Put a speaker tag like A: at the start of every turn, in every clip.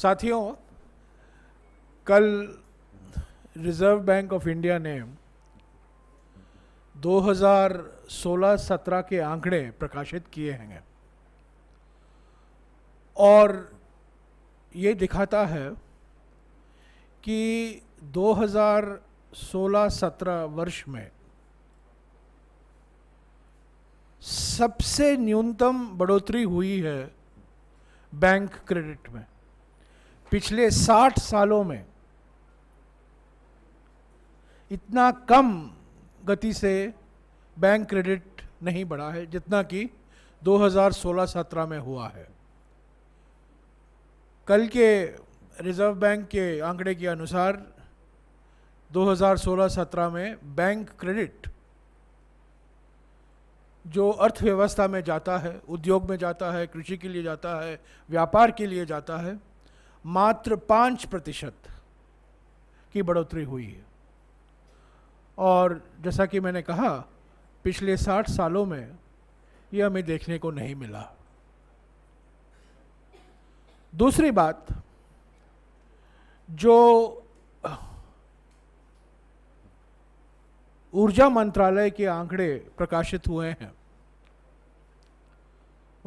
A: साथियों कल reserve bank of India ने 2016-17 के आंकड़े प्रकाशित किए हैं और ये दिखाता है कि 2016-17 वर्ष में सबसे न्यूनतम बढ़ोतरी हुई है बैंक क्रेडिट में पिछले 60 सालों में इतना कम गति से बैंक क्रेडिट नहीं बढ़ा है जितना कि 2016-17 में हुआ है कल के रिजर्व बैंक के आंकड़े के अनुसार 2016-17 में बैंक क्रेडिट जो अर्थव्यवस्था में जाता है उद्योग में जाता है कृषि के लिए जाता है व्यापार के लिए जाता है मात्र पांच प्रतिशत की बढ़ोतरी हुई है और जैसा कि मैंने कहा पिछले साठ सालों में ये हमें देखने को नहीं मिला दूसरी बात जो ऊर्जा मंत्रालय के आंकड़े प्रकाशित हुए हैं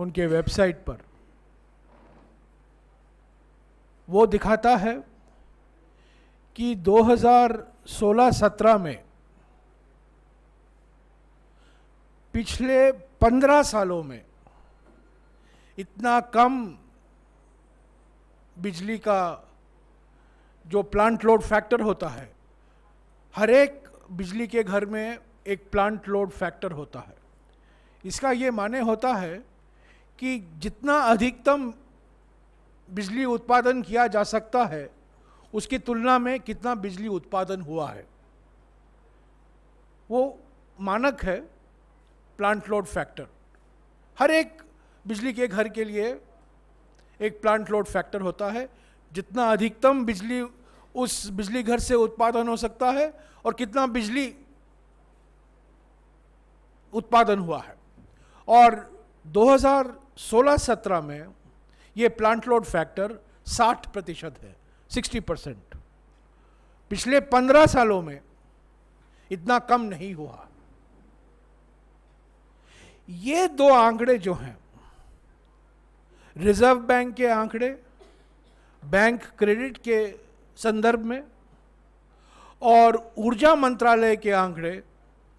A: उनके वेबसाइट पर वो दिखाता है कि 2016-17 में पिछले 15 सालों में इतना कम बिजली का जो प्लांट लोड फैक्टर होता है हर एक बिजली के घर में एक प्लांट लोड फैक्टर होता है इसका ये माने होता है कि जितना अधिकतम बिजली उत्पादन किया जा सकता है उसकी तुलना में कितना बिजली उत्पादन हुआ है वो मानक है प्लांट लोड फैक्टर हर एक बिजली के घर के लिए एक प्लांट लोड फैक्टर होता है जितना अधिकतम बिजली उस बिजली घर से उत्पादन हो सकता है और कितना बिजली उत्पादन हुआ है और 2016-17 में ये प्लांट लोड फैक्टर 60 प्रतिशत है 60 परसेंट पिछले 15 सालों में इतना कम नहीं हुआ ये दो आंकड़े जो हैं रिजर्व बैंक के आंकड़े बैंक क्रेडिट के संदर्भ में और ऊर्जा मंत्रालय के आंकड़े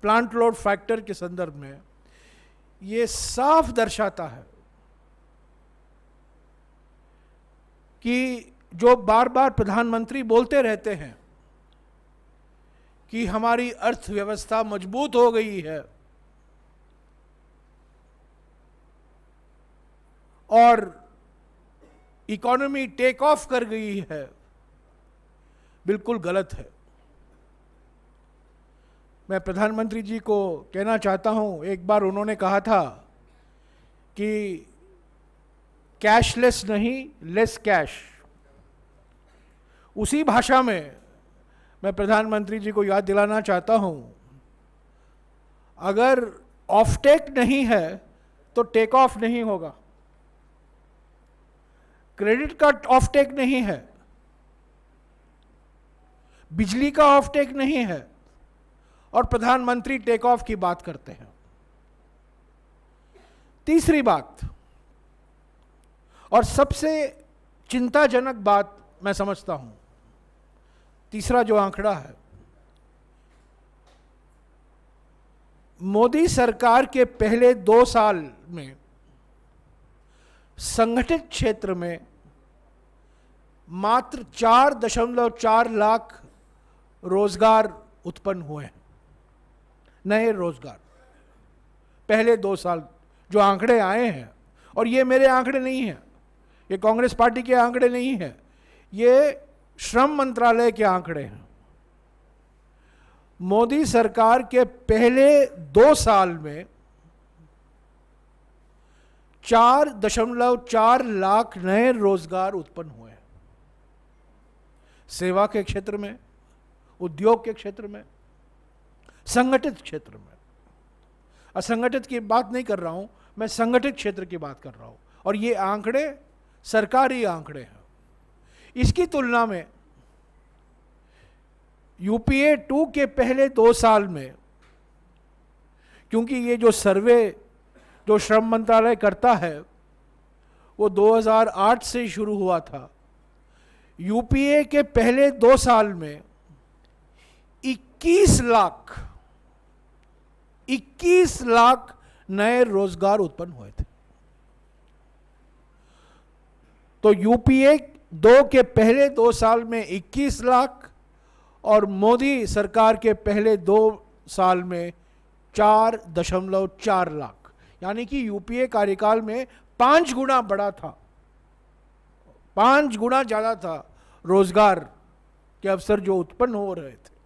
A: प्लांट लोड फैक्टर के संदर्भ में ये साफ दर्शाता है कि जो बार बार प्रधानमंत्री बोलते रहते हैं कि हमारी अर्थव्यवस्था मजबूत हो गई है और इकोनॉमी टेक ऑफ कर गई है बिल्कुल गलत है मैं प्रधानमंत्री जी को कहना चाहता हूं एक बार उन्होंने कहा था कि कैशलेस नहीं लेस कैश उसी भाषा में मैं प्रधानमंत्री जी को याद दिलाना चाहता हूं अगर ऑफ टेक नहीं है तो टेक ऑफ नहीं होगा क्रेडिट का ऑफ टेक नहीं है बिजली का ऑफ टेक नहीं है और प्रधानमंत्री टेक ऑफ की बात करते हैं तीसरी बात और सबसे चिंताजनक बात मैं समझता हूं तीसरा जो आंकड़ा है मोदी सरकार के पहले दो साल में संगठित क्षेत्र में मात्र चार दशमलव चार लाख रोजगार उत्पन्न हुए हैं नए रोजगार पहले दो साल जो आंकड़े आए हैं और ये मेरे आंकड़े नहीं हैं ये कांग्रेस पार्टी के आंकड़े नहीं है ये श्रम मंत्रालय के आंकड़े हैं मोदी सरकार के पहले दो साल में चार दशमलव चार लाख नए रोजगार उत्पन्न हुए हैं सेवा के क्षेत्र में उद्योग के क्षेत्र में संगठित क्षेत्र में असंगठित की बात नहीं कर रहा हूं मैं संगठित क्षेत्र की बात कर रहा हूं और ये आंकड़े सरकारी आंकड़े हैं इसकी तुलना में यूपीए टू के पहले दो साल में क्योंकि ये जो सर्वे जो श्रम मंत्रालय करता है वो 2008 से शुरू हुआ था यूपीए के पहले दो साल में 21 लाख 21 लाख नए रोजगार उत्पन्न हुए थे तो यूपीए दो के पहले दो साल में 21 लाख और मोदी सरकार के पहले दो साल में चार दशमलव चार लाख यानी कि यूपीए कार्यकाल में पाँच गुना बड़ा था पाँच गुना ज़्यादा था रोजगार के अवसर जो उत्पन्न हो रहे थे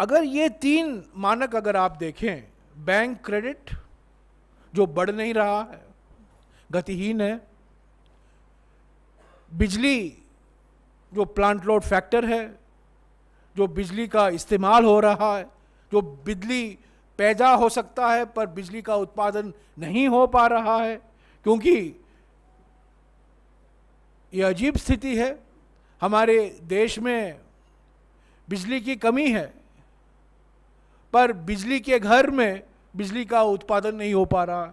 A: अगर ये तीन मानक अगर आप देखें बैंक क्रेडिट जो बढ़ नहीं रहा है गतिहीन है बिजली जो प्लांट लोड फैक्टर है जो बिजली का इस्तेमाल हो रहा है जो बिजली पैदा हो सकता है पर बिजली का उत्पादन नहीं हो पा रहा है क्योंकि ये अजीब स्थिति है हमारे देश में बिजली की कमी है पर बिजली के घर में बिजली का उत्पादन नहीं हो पा रहा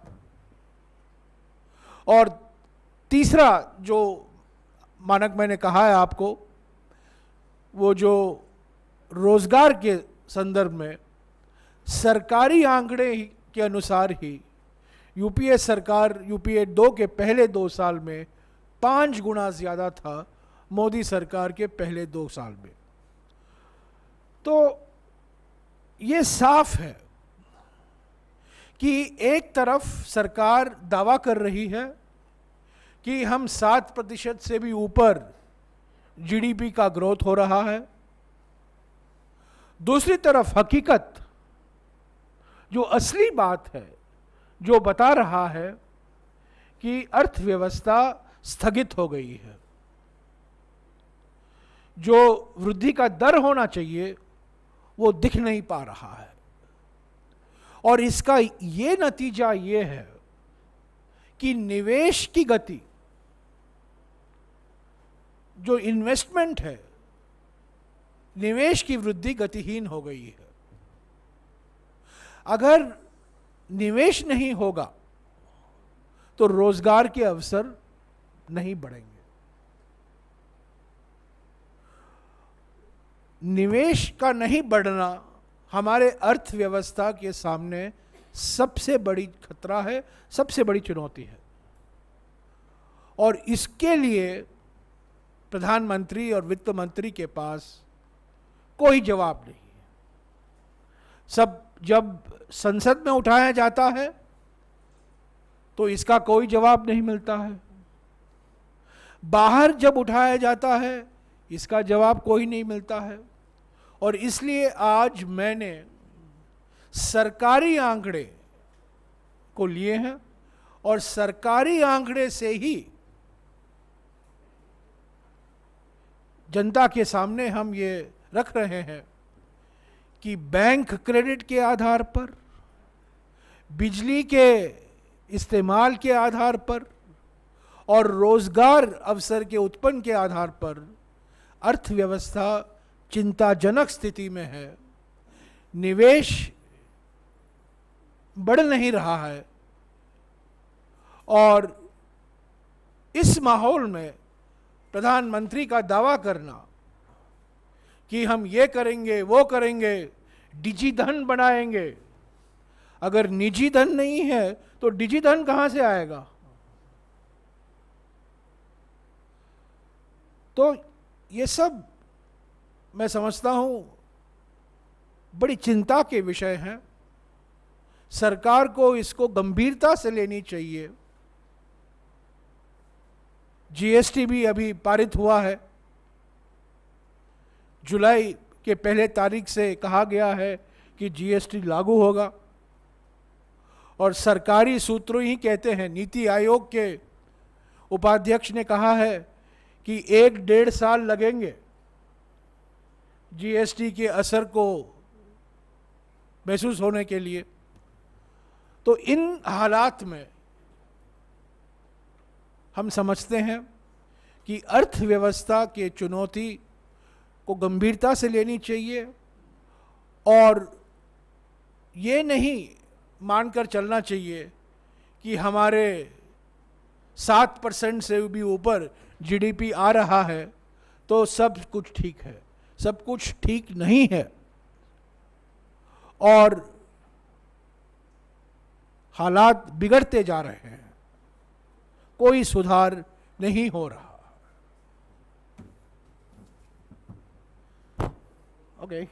A: और तीसरा जो मानक मैंने कहा है आपको वो जो रोज़गार के संदर्भ में सरकारी आंकड़े के अनुसार ही यूपीए सरकार यूपीए दो के पहले दो साल में पाँच गुना ज़्यादा था मोदी सरकार के पहले दो साल में तो ये साफ है कि एक तरफ सरकार दावा कर रही है कि हम सात प्रतिशत से भी ऊपर जीडीपी का ग्रोथ हो रहा है दूसरी तरफ हकीकत जो असली बात है जो बता रहा है कि अर्थव्यवस्था स्थगित हो गई है जो वृद्धि का दर होना चाहिए वो दिख नहीं पा रहा है और इसका ये नतीजा ये है कि निवेश की गति जो इन्वेस्टमेंट है निवेश की वृद्धि गतिहीन हो गई है अगर निवेश नहीं होगा तो रोजगार के अवसर नहीं बढ़ेंगे निवेश का नहीं बढ़ना हमारे अर्थव्यवस्था के सामने सबसे बड़ी खतरा है सबसे बड़ी चुनौती है और इसके लिए प्रधानमंत्री और वित्त मंत्री के पास कोई जवाब नहीं सब जब संसद में उठाया जाता है तो इसका कोई जवाब नहीं मिलता है बाहर जब उठाया जाता है इसका जवाब कोई नहीं मिलता है और इसलिए आज मैंने सरकारी आंकड़े को लिए हैं और सरकारी आंकड़े से ही जनता के सामने हम ये रख रहे हैं कि बैंक क्रेडिट के आधार पर बिजली के इस्तेमाल के आधार पर और रोजगार अवसर के उत्पन्न के आधार पर अर्थव्यवस्था चिंताजनक स्थिति में है निवेश बढ़ नहीं रहा है और इस माहौल में प्रधानमंत्री का दावा करना कि हम ये करेंगे वो करेंगे डिजी धन बनाएंगे अगर निजी धन नहीं है तो डिजी धन कहां से आएगा तो ये सब मैं समझता हूं बड़ी चिंता के विषय हैं सरकार को इसको गंभीरता से लेनी चाहिए जीएसटी भी अभी पारित हुआ है जुलाई के पहले तारीख से कहा गया है कि जीएसटी लागू होगा और सरकारी सूत्रों ही कहते हैं नीति आयोग के उपाध्यक्ष ने कहा है कि एक डेढ़ साल लगेंगे जीएसटी के असर को महसूस होने के लिए तो इन हालात में हम समझते हैं कि अर्थव्यवस्था के चुनौती को गंभीरता से लेनी चाहिए और ये नहीं मानकर चलना चाहिए कि हमारे सात परसेंट से भी ऊपर जीडीपी आ रहा है तो सब कुछ ठीक है सब कुछ ठीक नहीं है और हालात बिगड़ते जा रहे हैं कोई सुधार नहीं हो रहा ओके okay.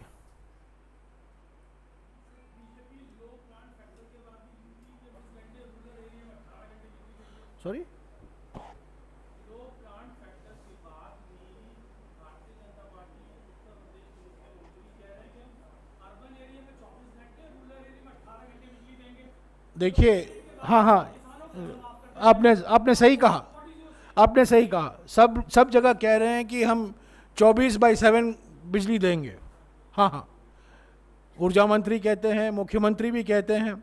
A: सॉरी देखिए हाँ हाँ आपने आपने सही कहा आपने सही कहा सब सब जगह कह रहे हैं कि हम 24 बाई सेवन बिजली देंगे हाँ हाँ ऊर्जा मंत्री कहते हैं मुख्यमंत्री भी कहते हैं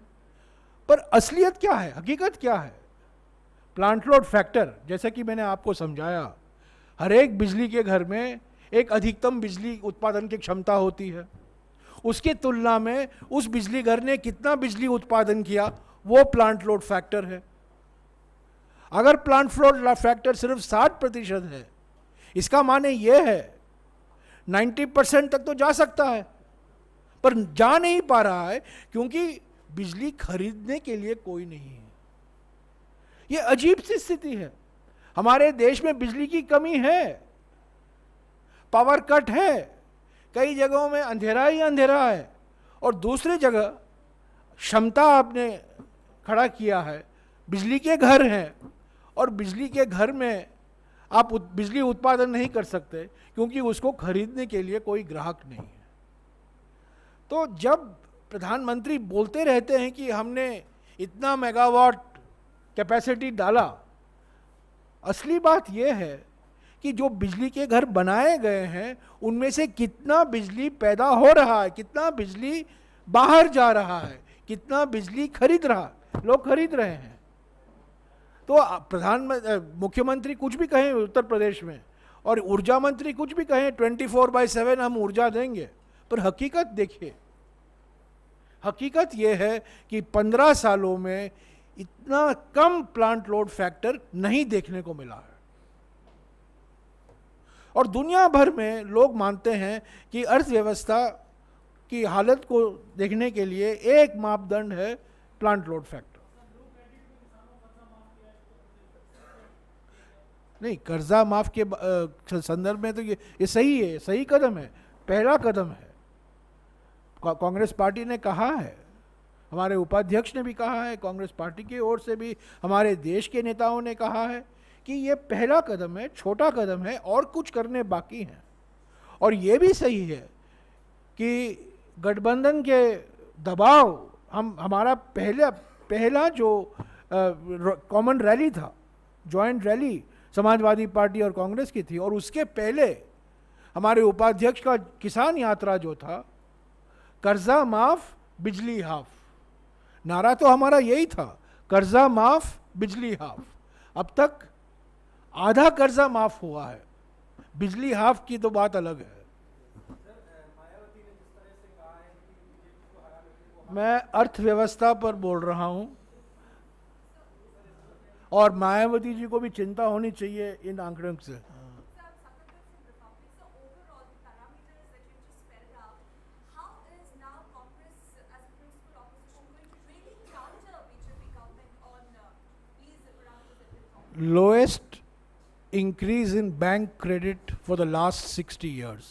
A: पर असलियत क्या है हकीकत क्या है प्लांट लोड फैक्टर जैसे कि मैंने आपको समझाया हर एक बिजली के घर में एक अधिकतम बिजली उत्पादन की क्षमता होती है उसकी तुलना में उस बिजली घर ने कितना बिजली उत्पादन किया वो प्लांट लोड फैक्टर है अगर प्लांट फ्लोड फैक्टर सिर्फ 60 प्रतिशत है इसका माने यह है 90 परसेंट तक तो जा सकता है पर जा नहीं पा रहा है क्योंकि बिजली खरीदने के लिए कोई नहीं है ये अजीब सी स्थिति है हमारे देश में बिजली की कमी है पावर कट है कई जगहों में अंधेरा ही अंधेरा है और दूसरी जगह क्षमता आपने खड़ा किया है बिजली के घर हैं और बिजली के घर में आप उत, बिजली उत्पादन नहीं कर सकते क्योंकि उसको खरीदने के लिए कोई ग्राहक नहीं है तो जब प्रधानमंत्री बोलते रहते हैं कि हमने इतना मेगावाट कैपेसिटी डाला असली बात यह है कि जो बिजली के घर बनाए गए हैं उनमें से कितना बिजली पैदा हो रहा है कितना बिजली बाहर जा रहा है कितना बिजली खरीद रहा लोग खरीद रहे हैं तो प्रधान मुख्यमंत्री कुछ भी कहें उत्तर प्रदेश में और ऊर्जा मंत्री कुछ भी कहें ट्वेंटी फोर बाई सेवन हम ऊर्जा देंगे पर हकीकत देखिए हकीकत यह है कि पंद्रह सालों में इतना कम प्लांट लोड फैक्टर नहीं देखने को मिला है और दुनिया भर में लोग मानते हैं कि अर्थव्यवस्था की हालत को देखने के लिए एक मापदंड है प्लांट लोड फैक्टर नहीं कर्जा माफ के संदर्भ में तो ये ये सही है सही कदम है पहला कदम है कांग्रेस पार्टी ने कहा है हमारे उपाध्यक्ष ने भी कहा है कांग्रेस पार्टी की ओर से भी हमारे देश के नेताओं ने कहा है कि ये पहला कदम है छोटा कदम है और कुछ करने बाकी हैं और ये भी सही है कि गठबंधन के दबाव हम हमारा पहला पहला जो कॉमन रैली था जॉइंट रैली समाजवादी पार्टी और कांग्रेस की थी और उसके पहले हमारे उपाध्यक्ष का किसान यात्रा जो था कर्जा माफ बिजली हाफ नारा तो हमारा यही था कर्जा माफ बिजली हाफ अब तक आधा कर्जा माफ हुआ है बिजली हाफ की तो बात अलग है मैं अर्थव्यवस्था पर बोल रहा हूं और मायावती जी को भी चिंता होनी चाहिए इन आंकड़ों से lowest increase in bank credit for the last 60 years.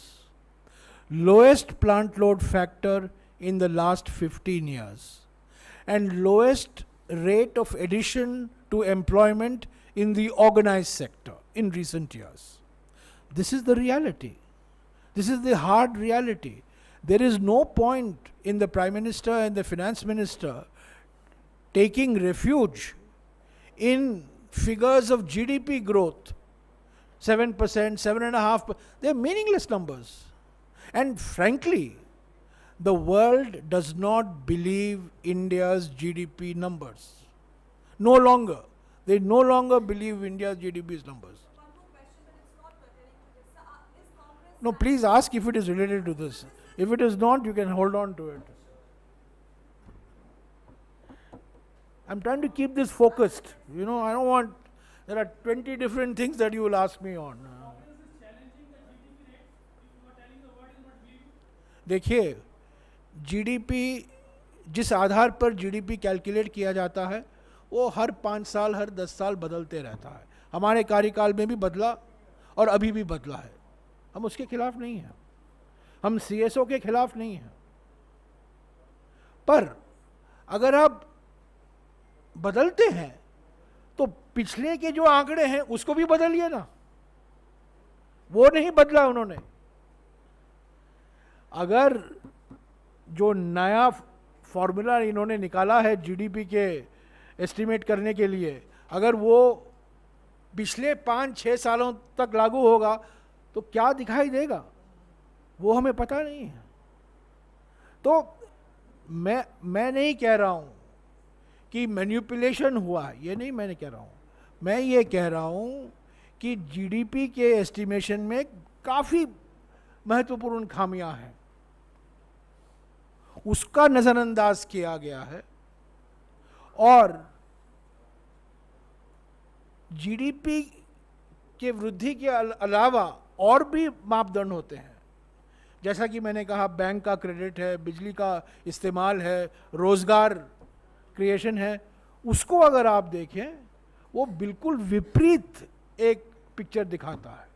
A: Lowest plant load factor in the last 15 years. And lowest rate of addition to employment in the organized sector in recent years. This is the reality. This is the hard reality. There is no point in the Prime Minister and the Finance Minister taking refuge in figures of GDP growth 7%, 7.5%. They're meaningless numbers. And frankly, the world does not believe India's GDP numbers. No longer. They no longer believe India's GDP's numbers. No, please ask if it is related to this. If it is not, you can hold on to it. I'm trying to keep this focused. You know, I don't want there are 20 different things that you will ask me on देखिए GDP जिस आधार पर GDP calculate किया जाता है वो हर पाँच साल हर दस साल बदलते रहता है हमारे कार्यकाल में भी बदला और अभी भी बदला है हम उसके खिलाफ नहीं हैं हम सीएसओ के खिलाफ नहीं हैं पर अगर आप बदलते हैं तो पिछले के जो आंकड़े हैं उसको भी बदलिए ना वो नहीं बदला उन्होंने अगर जो नया फॉर्मूला इन्होंने निकाला है जीडीपी के एस्टिमेट करने के लिए अगर वो पिछले पाँच छः सालों तक लागू होगा तो क्या दिखाई देगा वो हमें पता नहीं है तो मैं मैं नहीं कह रहा हूँ कि मैन्यूपुलेशन हुआ ये नहीं मैंने कह रहा हूँ मैं ये कह रहा हूँ कि जीडीपी के एस्टिमेशन में काफ़ी महत्वपूर्ण खामियां हैं उसका नज़रअंदाज किया गया है और जीडीपी के वृद्धि के अलावा और भी मापदंड होते हैं जैसा कि मैंने कहा बैंक का क्रेडिट है बिजली का इस्तेमाल है रोज़गार क्रिएशन है उसको अगर आप देखें वो बिल्कुल विपरीत एक पिक्चर दिखाता है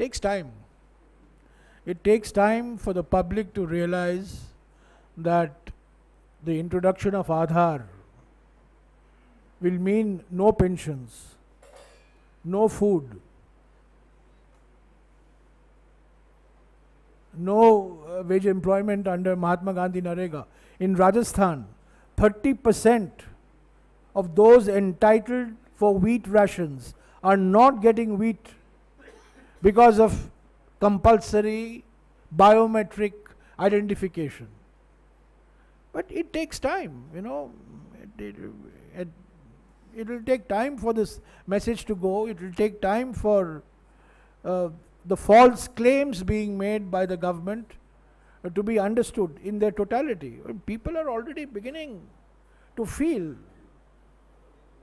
A: takes time. It takes time for the public to realize that the introduction of Aadhaar will mean no pensions, no food, no uh, wage employment under Mahatma Gandhi Narega. In Rajasthan, 30% of those entitled for wheat rations are not getting wheat because of compulsory biometric identification. But it takes time, you know. It, it, it, will take time for this message to go. It will take time for uh, the false claims being made by the government uh, to be understood in their totality. People are already beginning to feel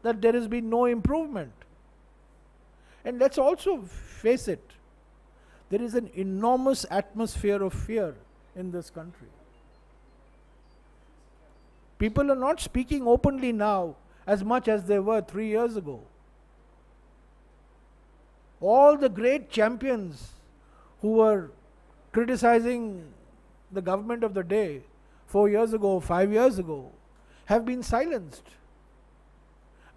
A: that there has been no improvement. And let's also face it, there is an enormous atmosphere of fear in this country. People are not speaking openly now as much as they were three years ago. All the great champions who were criticizing the government of the day four years ago, five years ago, have been silenced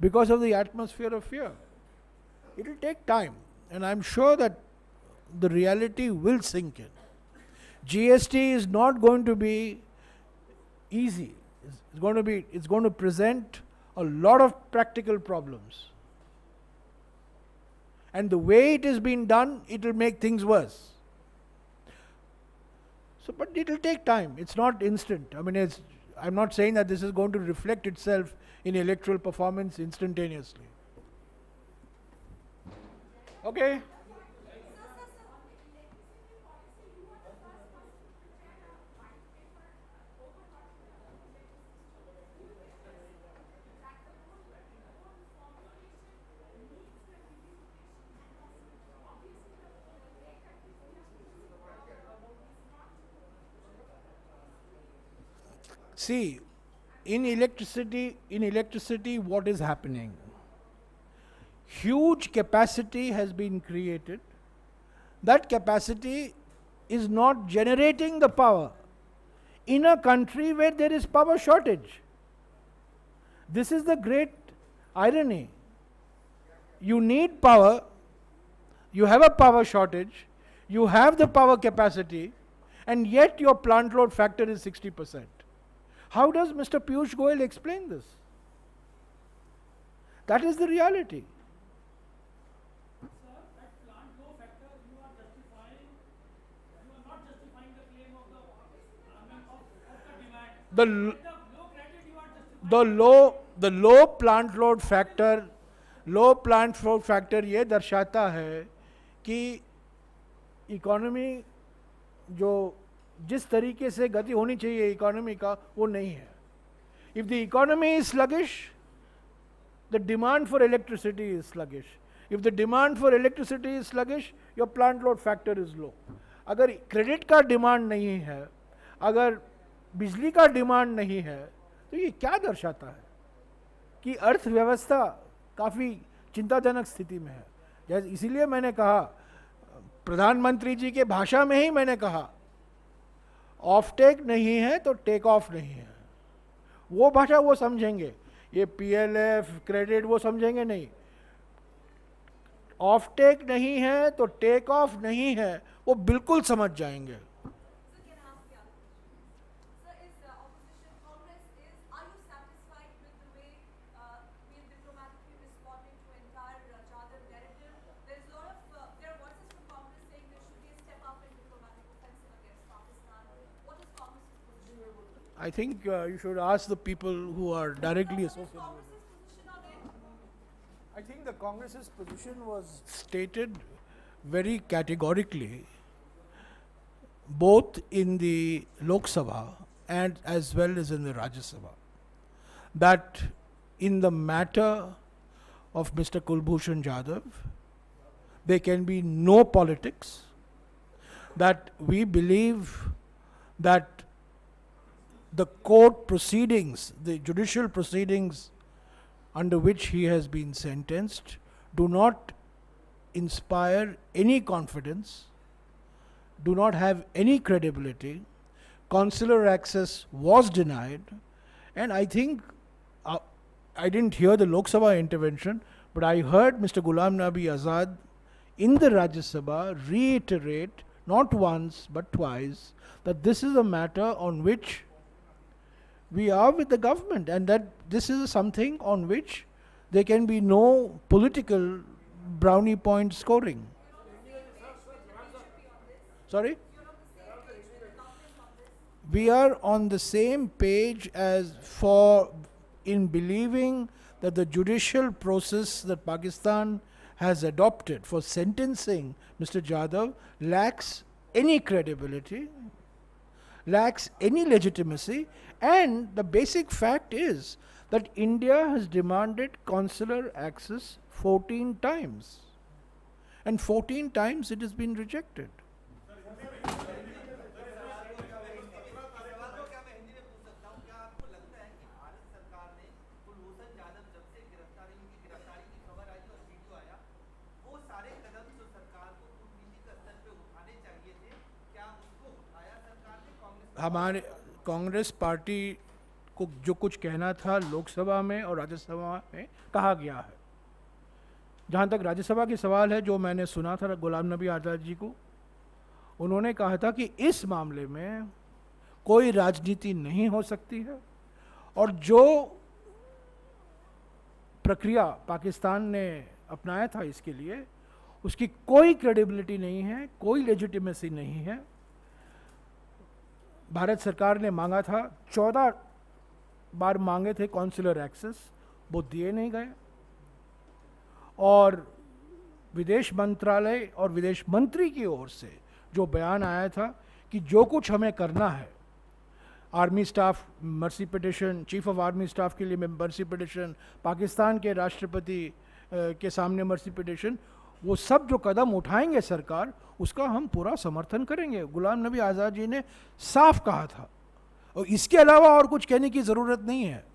A: because of the atmosphere of fear. It will take time, and I'm sure that the reality will sink in. GST is not going to be easy. It's going to be it's going to present a lot of practical problems. And the way it is being done, it will make things worse. So, but it will take time. It's not instant. I mean, it's, I'm not saying that this is going to reflect itself in electoral performance instantaneously. Okay. See, in electricity, in electricity, what is happening? huge capacity has been created. That capacity is not generating the power in a country where there is power shortage. This is the great irony. You need power, you have a power shortage, you have the power capacity, and yet your plant load factor is 60%. How does Mr. Piyush Goyal explain this? That is the reality. the the low the low plant load factor low plant load factor ये दर्शाता है कि economy जो जिस तरीके से गति होनी चाहिए इकोनॉमी का वो नहीं है if the economy is sluggish the demand for electricity is sluggish if the demand for electricity is sluggish your plant load factor is low अगर क्रेडिट का डिमांड नहीं है अगर बिजली का डिमांड नहीं है तो ये क्या दर्शाता है कि अर्थव्यवस्था काफ़ी चिंताजनक स्थिति में है जैसे इसीलिए मैंने कहा प्रधानमंत्री जी के भाषा में ही मैंने कहा ऑफ टेक नहीं है तो टेक ऑफ नहीं है वो भाषा वो समझेंगे ये पीएलएफ क्रेडिट वो समझेंगे नहीं ऑफ टेक नहीं है तो टेक ऑफ नहीं है वो बिल्कुल समझ जाएंगे I think uh, you should ask the people who are directly associated I think the Congress's position was stated very categorically, both in the Lok Sabha and as well as in the Rajya Sabha, that in the matter of Mr. Kulbhushan Jadhav, there can be no politics, that we believe that the court proceedings, the judicial proceedings under which he has been sentenced, do not inspire any confidence, do not have any credibility. Consular access was denied, and I think uh, I didn't hear the Lok Sabha intervention, but I heard Mr. Ghulam Nabi Azad in the Rajya Sabha reiterate not once but twice that this is a matter on which we are with the government, and that this is something on which there can be no political brownie point scoring. Sorry? We are on the same page as for in believing that the judicial process that Pakistan has adopted for sentencing Mr. Jadhav lacks any credibility, lacks any legitimacy, and the basic fact is that India has demanded consular access 14 times. And 14 times it has been rejected. हमारे Congress party को जो कुछ कहना था लोकसभा में और राज्यसभा में कहा गया है जहाँ तक राज्यसभा की सवाल है जो मैंने सुना था गुलाम नबी आज़ाद जी को उन्होंने कहा था कि इस मामले में कोई राजनीति नहीं हो सकती है और जो प्रक्रिया पाकिस्तान ने अपनाया था इसके लिए उसकी कोई क्रेडिबिलिटी नहीं है कोई लेजिटिमेसी नहीं है भारत सरकार ने मांगा था चौदह बार मांगे थे कौंसिलर एक्सेस वो दिए नहीं गए और विदेश मंत्रालय और विदेश मंत्री की ओर से जो बयान आया था कि जो कुछ हमें करना है army staff mercy petition chief of army staff के लिए मर्सी पटिशन पाकिस्तान के राष्ट्रपति के सामने मर्सी पटिशन वो सब जो कदम उठाएंगे सरकार उसका हम पूरा समर्थन करेंगे गुलाम नबी आज़ाद जी ने साफ कहा था और इसके अलावा और कुछ कहने की ज़रूरत नहीं है